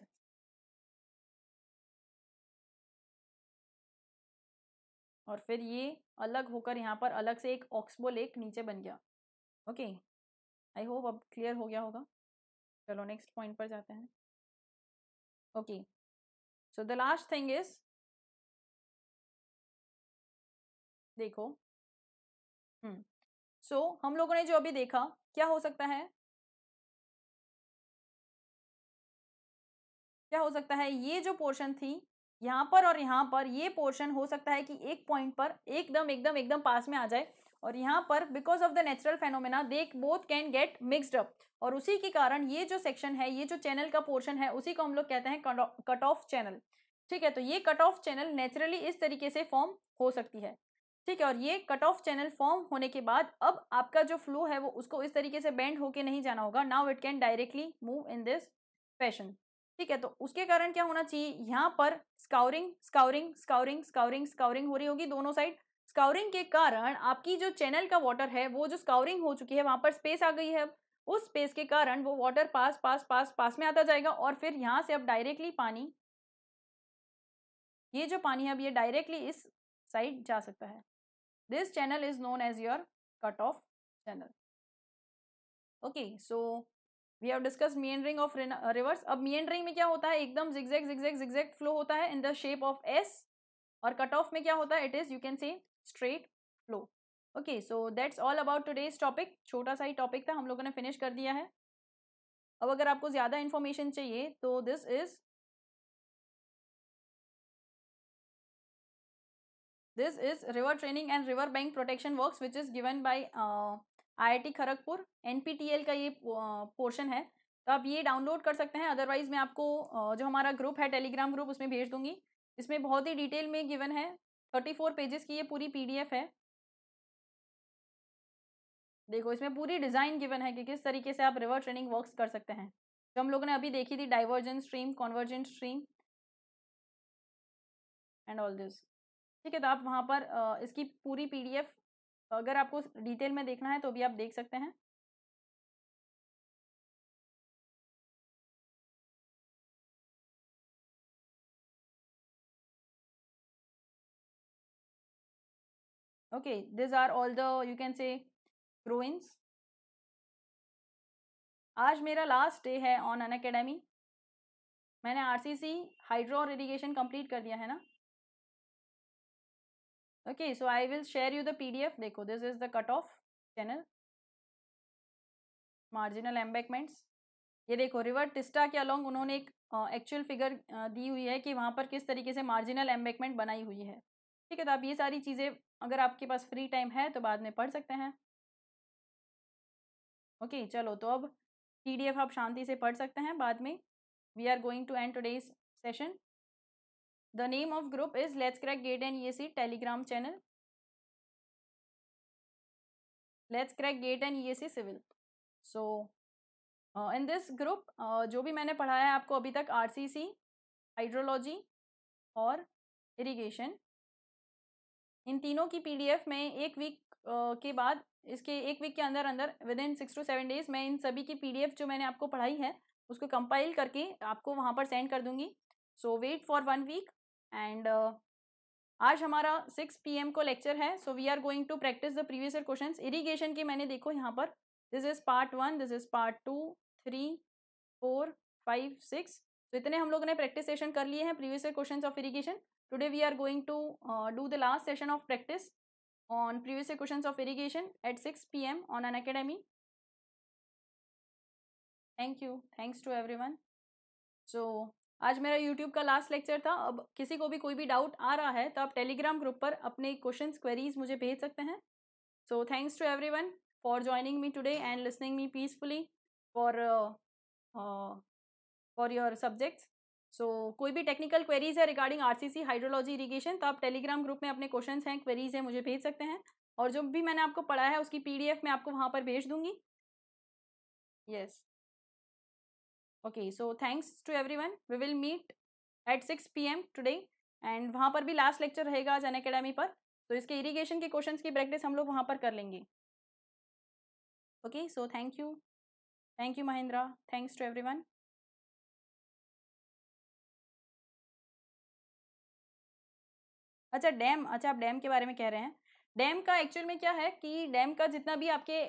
और फिर ये अलग होकर यहाँ पर अलग से एक ऑक्सबो लेक नीचे बन गया ओके आई होप अब क्लियर हो गया होगा चलो नेक्स्ट पॉइंट पर जाते हैं okay so the last thing is देखो हम्म सो so, हम लोगों ने जो अभी देखा क्या हो सकता है क्या हो सकता है ये जो पोर्शन थी यहाँ पर और यहाँ पर ये पोर्शन हो सकता है कि एक पॉइंट पर एकदम एकदम एकदम पास में आ जाए और यहाँ पर because of the natural phenomena they both can get mixed up और उसी के कारण ये जो सेक्शन है ये जो चैनल का पोर्शन है उसी को हम लोग कहते हैं कट ऑफ चैनल ठीक है तो ये कट ऑफ चैनल नेचुरली इस तरीके से फॉर्म हो सकती है ठीक है और ये कट ऑफ चैनल फॉर्म होने के बाद अब आपका जो फ्लो है वो उसको इस तरीके से बेंड होके नहीं जाना होगा now it can directly move in this fashion ठीक है तो उसके कारण क्या होना चाहिए यहाँ पर scouring scouring scouring scouring scouring हो रही होगी दोनों साइड स्काउरिंग के कारण आपकी जो चैनल का वाटर है वो जो स्काउरिंग हो चुकी है वहां पर स्पेस आ गई है उस स्पेस के कारण वो वाटर पास पास पास पास में आता जाएगा और फिर यहाँ से अब डायरेक्टली पानी ये जो पानी है अब ये डायरेक्टली इस साइड जा सकता है this channel is known as your cut off channel okay so we have discuss meandering of rivers अब मियंड्रिंग में क्या होता है एकदम जिगजैग जिगजैग जिगजैग फ्लो होता है in the shape of S और कट ऑफ में क्या होता है it is you can say straight flow okay so that's all about today's topic छोटा सा ही टॉपिक था हम लोगों ने फिनिश कर दिया है अब अगर आपको ज़्यादा इन्फॉर्मेशन चाहिए तो this is this is river training and river bank protection works which is given by IIT Kharagpur NPTEL का ये पोर्शन है तो आप ये डाउनलोड कर सकते हैं अदरवाइज मैं आपको जो हमारा ग्रुप है टेलीग्राम ग्रुप उसमें भेज दूंगी इसमें बहुत ही डिटेल में गिवन है थर्टी फोर पेजेस की ये पूरी पीडीएफ है देखो इसमें पूरी डिज़ाइन गिवन है कि किस तरीके से आप रिवर ट्रेनिंग वर्क कर सकते हैं जो हम लोगों ने अभी देखी थी divergent stream convergent stream and all this ठीक है तो आप वहाँ पर इसकी पूरी एफ तो अगर आपको डिटेल में देखना है तो भी आप देख सकते हैं okay this are all the you can say ruins आज मेरा लास्ट डे है ऑन अन अकेडमी मैंने आरसीसी हाइड्रो और इरीगेशन कंप्लीट कर दिया है ना okay so i will share you the pdf देखो this is the cut off channel marginal embankments ये देखो रिवर टिस्टा के अलॉन्ग उन्होंने एक एक्चुअल फिगर दी हुई है कि वहाँ पर किस तरीके से मार्जिनल एम्बेकमेंट बनाई हुई है ठीक है तो आप ये सारी चीज़ें अगर आपके पास फ्री टाइम है तो बाद में पढ़ सकते हैं ओके okay, चलो तो अब पीडीएफ आप शांति से पढ़ सकते हैं बाद में we are going to end today's session the name of group is let's crack GATE and ये ESE Telegram channel let's crack GATE and ये ESE civil so in this group जो भी मैंने पढ़ाया है आपको अभी तक आर सी सी हाइड्रोलॉजी और इरीगेशन इन तीनों की पी डी एफ में एक वीक uh, के बाद इसके एक वीक के अंदर अंदर within six to seven days मैं इन सभी की पी डी एफ जो मैंने आपको पढ़ाई है उसको कंपाइल करके आपको वहाँ पर सेंड कर दूंगी so wait for one week and uh, आज हमारा 6 पीएम को लेक्चर है so we are going to practice the previous year question irrigation के मैंने देखो यहाँ पर this is part one this is part two three four five six तो इतने हम लोगों ने प्रैक्टिस सेशन कर लिए हैं previous year question of irrigation today we are going to do the last session of practice on question of irrigation at six P M on an an thank you thanks to everyone so आज मेरा YouTube का last lecture था अब किसी को भी कोई भी डाउट आ रहा है तो आप टेलीग्राम ग्रुप पर अपने क्वेश्चन क्वेरीज मुझे भेज सकते हैं so thanks to everyone for joining me today and listening me peacefully for for your subjects so कोई भी टेक्निकल क्वेरीज है regarding R C C hydrology irrigation तो आप टेलीग्राम ग्रुप में अपने क्वेश्चन हैं क्वेरीज हैं मुझे भेज सकते हैं और जो भी मैंने आपको पढ़ाया है उसकी पी डी एफ मैं आपको वहाँ पर भेज दूँगी yes yes. Okay so thanks to everyone we will meet at six P M today and वहाँ पर भी लास्ट लेक्चर रहेगा जन अकेडमी पर तो इसके इरीगेशन के क्वेश्चन की प्रैक्टिस हम लोग वहाँ पर कर लेंगे okay so thank you thank you Mahindra thanks to everyone अच्छा डैम अच्छा आप डैम के बारे में कह रहे हैं डैम का एक्चुअल में क्या है कि डैम का जितना भी आपके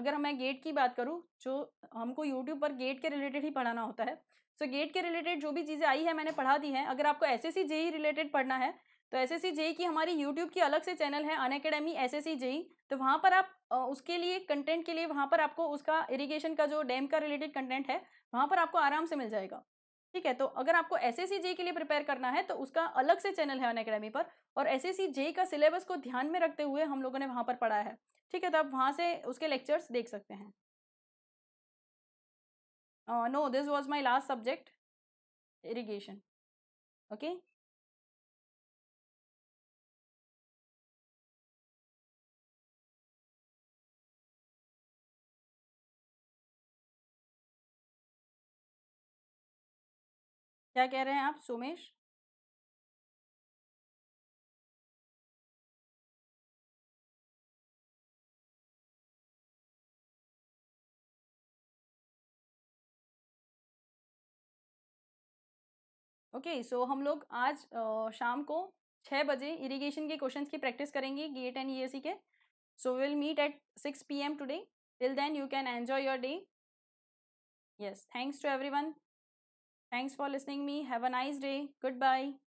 अगर मैं गेट की बात करूँ जो हमको यूट्यूब पर गेट के रिलेटेड ही पढ़ाना होता है सो so, गेट के रिलेटेड जो भी चीज़ें आई है मैंने पढ़ा दी हैं अगर आपको एस एस जेई रिलेटेड पढ़ना है तो एस एस जेई की हमारी यूट्यूब की अलग से चैनल है Unacademy S S JE तो वहाँ पर आप उसके लिए कंटेंट के लिए वहाँ पर आपको उसका इरिगेशन का जो डैम का रिलेटेड कंटेंट है वहाँ पर आपको आराम से मिल जाएगा ठीक है तो अगर आपको एस एस के लिए प्रिपेयर करना है तो उसका अलग से चैनल है अन अकेडमी पर और एस एस का सिलेबस को ध्यान में रखते हुए हम लोगों ने वहाँ पर पढ़ा है ठीक है तो आप वहाँ से उसके लेक्चर्स देख सकते हैं no this was my last subject irrigation okay क्या कह रहे हैं आप Somesh okay okay, so so हम लोग आज शाम को छः बजे इरिगेशन के क्वेश्चंस की प्रैक्टिस करेंगे गेट एंड ई के so will meet at six PM today till then you can enjoy your day yes thanks to everyone Thanks for listening me. Have a nice day. Goodbye.